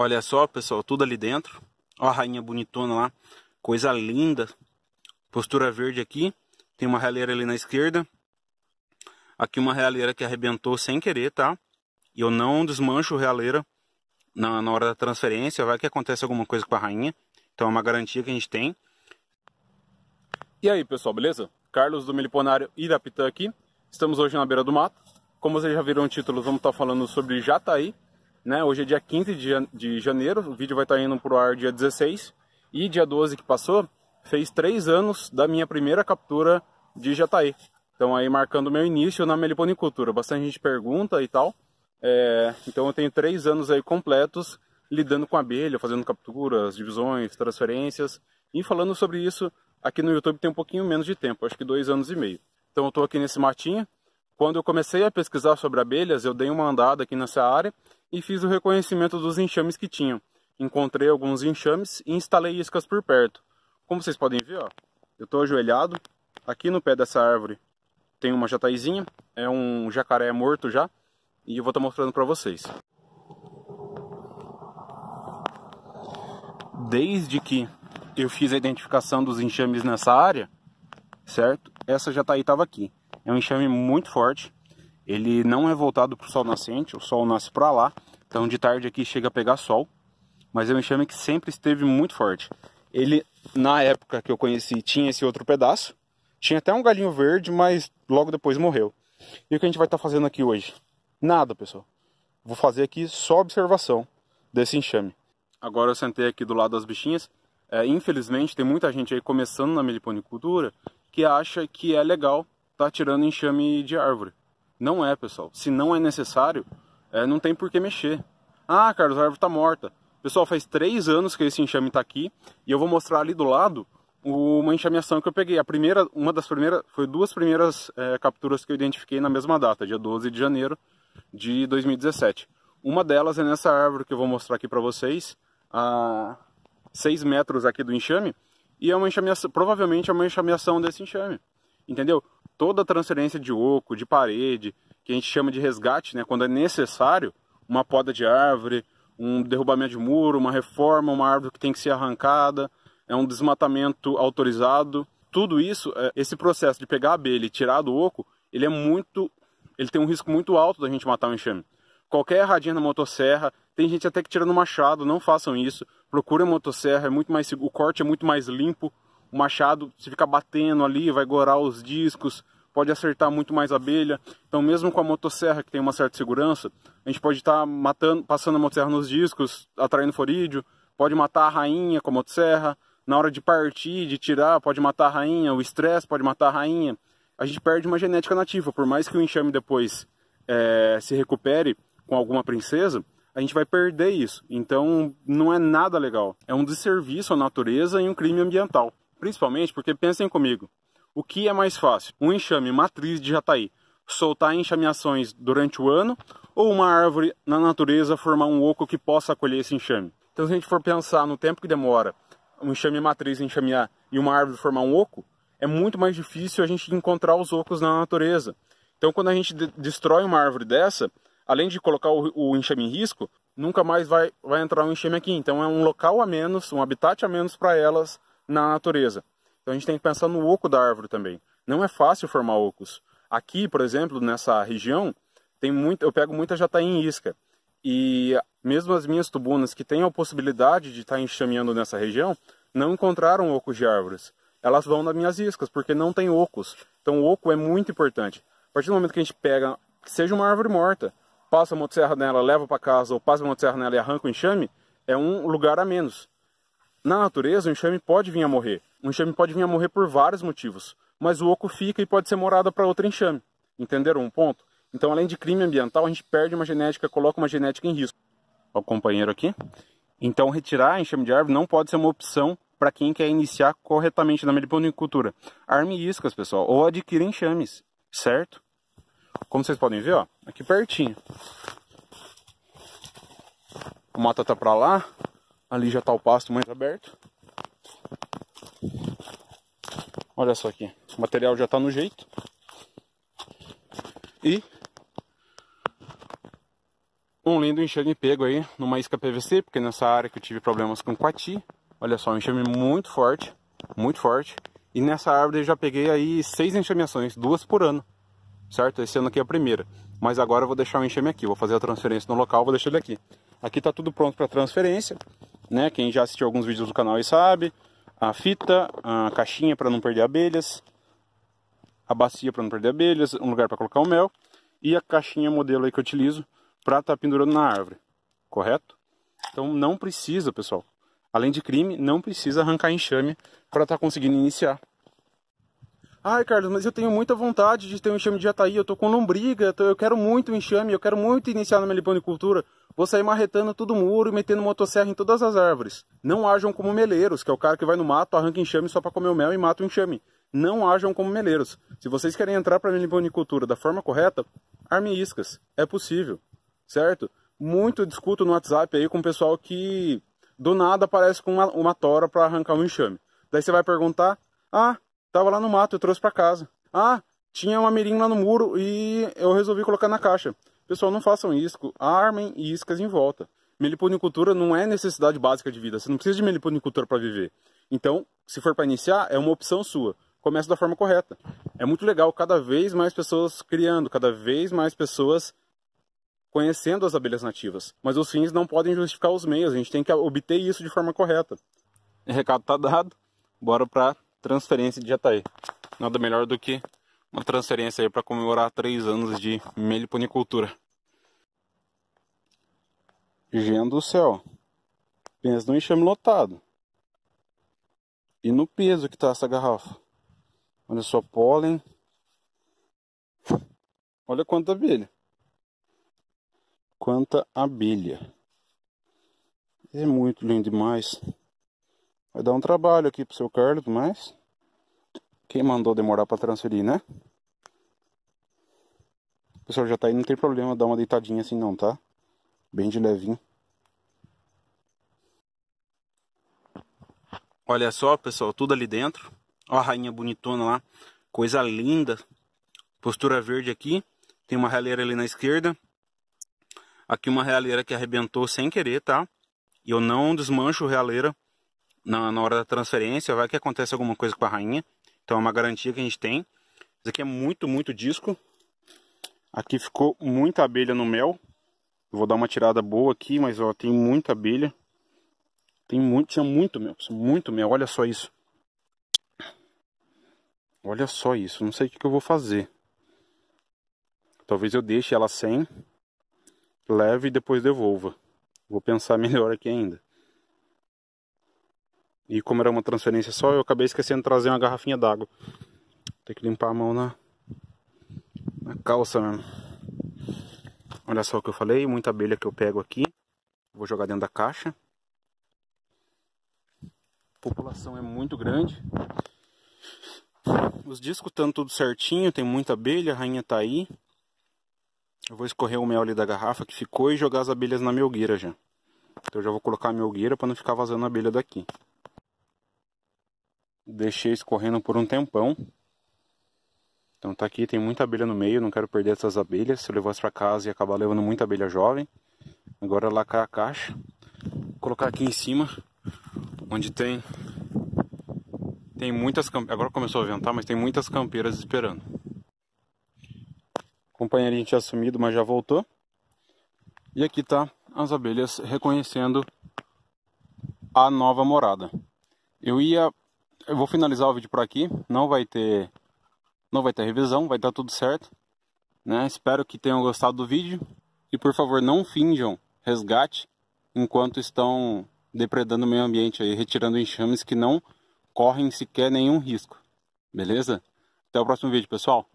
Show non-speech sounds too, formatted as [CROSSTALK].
Olha só, pessoal, tudo ali dentro. Ó a rainha bonitona lá. Coisa linda. Postura verde aqui. Tem uma realeira ali na esquerda. Aqui uma realeira que arrebentou sem querer, tá? E eu não desmancho realeira na, na hora da transferência. Vai que acontece alguma coisa com a rainha. Então é uma garantia que a gente tem. E aí, pessoal, beleza? Carlos do Miliponário e da Pitã aqui. Estamos hoje na beira do mato. Como vocês já viram o título, vamos estar falando sobre jataí, né? Hoje é dia 15 de janeiro, o vídeo vai estar tá indo para o ar dia 16. E dia 12 que passou, fez 3 anos da minha primeira captura de jataí. Então aí marcando meu início na meliponicultura. Bastante gente pergunta e tal. É, então eu tenho 3 anos aí completos lidando com abelha, fazendo capturas, divisões, transferências. E falando sobre isso, aqui no YouTube tem um pouquinho menos de tempo, acho que dois anos e meio. Então eu estou aqui nesse matinho. Quando eu comecei a pesquisar sobre abelhas, eu dei uma andada aqui nessa área e fiz o reconhecimento dos enxames que tinham. Encontrei alguns enxames e instalei iscas por perto. Como vocês podem ver, ó, eu estou ajoelhado. Aqui no pé dessa árvore tem uma jataizinha, é um jacaré morto já, e eu vou estar tá mostrando para vocês. Desde que eu fiz a identificação dos enxames nessa área, certo? Essa jataí estava aqui. É um enxame muito forte, ele não é voltado para o sol nascente, o sol nasce para lá. Então de tarde aqui chega a pegar sol, mas é um enxame que sempre esteve muito forte. Ele, na época que eu conheci, tinha esse outro pedaço. Tinha até um galinho verde, mas logo depois morreu. E o que a gente vai estar tá fazendo aqui hoje? Nada, pessoal. Vou fazer aqui só observação desse enxame. Agora eu sentei aqui do lado das bichinhas. É, infelizmente, tem muita gente aí começando na meliponicultura que acha que é legal estar tá tirando enxame de árvore. Não é, pessoal. Se não é necessário, é, não tem por que mexer. Ah, Carlos, a árvore está morta. Pessoal, faz três anos que esse enxame está aqui e eu vou mostrar ali do lado uma enxameação que eu peguei. A primeira, uma das primeiras, foi duas primeiras é, capturas que eu identifiquei na mesma data, dia 12 de janeiro de 2017. Uma delas é nessa árvore que eu vou mostrar aqui para vocês, a 6 metros aqui do enxame, e é uma enxameação, provavelmente é uma enxameação desse enxame, entendeu? toda transferência de oco, de parede, que a gente chama de resgate, né? quando é necessário, uma poda de árvore, um derrubamento de muro, uma reforma, uma árvore que tem que ser arrancada, é um desmatamento autorizado. Tudo isso, é, esse processo de pegar a abelha e tirar do oco, ele é muito, ele tem um risco muito alto da gente matar um enxame. Qualquer erradinha na motosserra, tem gente até que tira no machado, não façam isso. Procurem motosserra, é muito mais o corte é muito mais limpo, o machado, se ficar batendo ali, vai gorar os discos, pode acertar muito mais abelha. Então, mesmo com a motosserra, que tem uma certa segurança, a gente pode estar tá matando, passando a motosserra nos discos, atraindo forídeo, pode matar a rainha com a motosserra. Na hora de partir, de tirar, pode matar a rainha, o estresse pode matar a rainha. A gente perde uma genética nativa, por mais que o enxame depois é, se recupere com alguma princesa, a gente vai perder isso. Então não é nada legal. É um desserviço à natureza e um crime ambiental. Principalmente porque pensem comigo, o que é mais fácil? Um enxame matriz de jataí soltar enxameações durante o ano ou uma árvore na natureza formar um oco que possa acolher esse enxame? Então, se a gente for pensar no tempo que demora um enxame matriz enxamear e uma árvore formar um oco, é muito mais difícil a gente encontrar os ocos na natureza. Então, quando a gente de destrói uma árvore dessa, além de colocar o, o enxame em risco, nunca mais vai, vai entrar um enxame aqui. Então, é um local a menos, um habitat a menos para elas na natureza. Então a gente tem que pensar no oco da árvore também. Não é fácil formar ocos. Aqui, por exemplo, nessa região, tem muito, eu pego muita jataí em isca. E mesmo as minhas tubunas que têm a possibilidade de estar enxameando nessa região, não encontraram ocos de árvores. Elas vão nas minhas iscas, porque não tem ocos. Então o oco é muito importante. A partir do momento que a gente pega, que seja uma árvore morta, passa a motosserra nela, leva para casa, ou passa a motosserra nela e arranca o enxame, é um lugar a menos. Na natureza, o enxame pode vir a morrer. O enxame pode vir a morrer por vários motivos, mas o oco fica e pode ser morada para outro enxame. Entenderam um ponto? Então, além de crime ambiental, a gente perde uma genética, coloca uma genética em risco. Ó, o companheiro aqui. Então, retirar enxame de árvore não pode ser uma opção para quem quer iniciar corretamente na meliponicultura. Arme iscas, pessoal, ou adquira enxames, certo? Como vocês podem ver, ó, aqui pertinho. O mata tá para lá, Ali já tá o pasto mais aberto. Olha só aqui, o material já tá no jeito. E um lindo enxame pego aí numa isca PVC, porque nessa área que eu tive problemas com coati. Olha só, um enxame muito forte, muito forte. E nessa árvore eu já peguei aí seis enxameações, duas por ano, certo? Esse ano aqui é a primeira. Mas agora eu vou deixar o enxame aqui, vou fazer a transferência no local, vou deixar ele aqui. Aqui tá tudo pronto para transferência né? Quem já assistiu alguns vídeos do canal aí sabe. A fita, a caixinha para não perder abelhas, a bacia para não perder abelhas, um lugar para colocar o mel e a caixinha modelo aí que eu utilizo para estar tá pendurando na árvore, correto? Então não precisa, pessoal. Além de crime, não precisa arrancar enxame para estar tá conseguindo iniciar. Ai, Carlos, mas eu tenho muita vontade de ter um enxame de jataí, eu tô com lombriga, eu quero muito enxame, eu quero muito iniciar na meliponicultura. cultura Vou sair marretando todo o muro e metendo motosserra em todas as árvores. Não hajam como meleiros, que é o cara que vai no mato, arranca enxame só para comer o mel e mata o enxame. Não hajam como meleiros. Se vocês querem entrar para a meliponicultura da forma correta, arme iscas. É possível, certo? Muito discuto no WhatsApp aí com o pessoal que do nada aparece com uma, uma tora para arrancar um enxame. Daí você vai perguntar: Ah, tava lá no mato, eu trouxe para casa. Ah, tinha uma mirim lá no muro e eu resolvi colocar na caixa. Pessoal, não façam isso, armem iscas em volta. Meliponicultura não é necessidade básica de vida, você não precisa de meliponicultura para viver. Então, se for para iniciar, é uma opção sua. Comece da forma correta. É muito legal, cada vez mais pessoas criando, cada vez mais pessoas conhecendo as abelhas nativas. Mas os fins não podem justificar os meios, a gente tem que obter isso de forma correta. O recado está dado, bora para transferência de Jataí. Nada melhor do que uma transferência aí para comemorar três anos de meliponicultura. Gendo do céu, pensa no enxame lotado. E no peso que tá essa garrafa. Olha só pólen. Olha quanta abelha. Quanta abelha. É muito lindo demais. Vai dar um trabalho aqui pro seu Carlos, mas quem mandou demorar para transferir, né? pessoal já tá aí, não tem problema dar uma deitadinha assim não, tá? Bem de levinho. Olha só, pessoal, tudo ali dentro. Ó a rainha bonitona lá. Coisa linda. Postura verde aqui. Tem uma realeira ali na esquerda. Aqui uma realeira que arrebentou sem querer, tá? E eu não desmancho realeira na, na hora da transferência. Vai que acontece alguma coisa com a rainha. Então é uma garantia que a gente tem. Isso aqui é muito, muito disco. Aqui ficou muita abelha no mel. Vou dar uma tirada boa aqui, mas ó, tem muita abelha. Tem muito, tinha muito mel, muito mel. Olha só isso. Olha só isso, não sei o que eu vou fazer. Talvez eu deixe ela sem, leve e depois devolva. Vou pensar [LAUGHS] melhor aqui ainda. E como era uma transferência só, eu acabei esquecendo de trazer uma garrafinha d'água. Tem que limpar a mão na, na calça mesmo. Olha só o que eu falei, muita abelha que eu pego aqui. Vou jogar dentro da caixa. A população é muito grande. Os discos estão tudo certinho, tem muita abelha, a rainha tá aí. Eu vou escorrer o mel ali da garrafa que ficou e jogar as abelhas na melgueira já. Então eu já vou colocar a melgueira para não ficar vazando a abelha daqui. Deixei escorrendo por um tempão. Então tá aqui, tem muita abelha no meio, não quero perder essas abelhas. Se eu levasse para casa e acabar levando muita abelha jovem. Agora lacar a caixa. Vou colocar aqui em cima, onde tem tem muitas agora começou a ventar, mas tem muitas campeiras esperando. O companheirinho tinha sumido, mas já voltou. E aqui tá as abelhas reconhecendo a nova morada. Eu ia eu vou finalizar o vídeo por aqui. Não vai ter não vai ter revisão, vai dar tudo certo, né? Espero que tenham gostado do vídeo e por favor não finjam resgate enquanto estão depredando o meio ambiente aí, retirando enxames que não correm sequer nenhum risco. Beleza? Até o próximo vídeo, pessoal.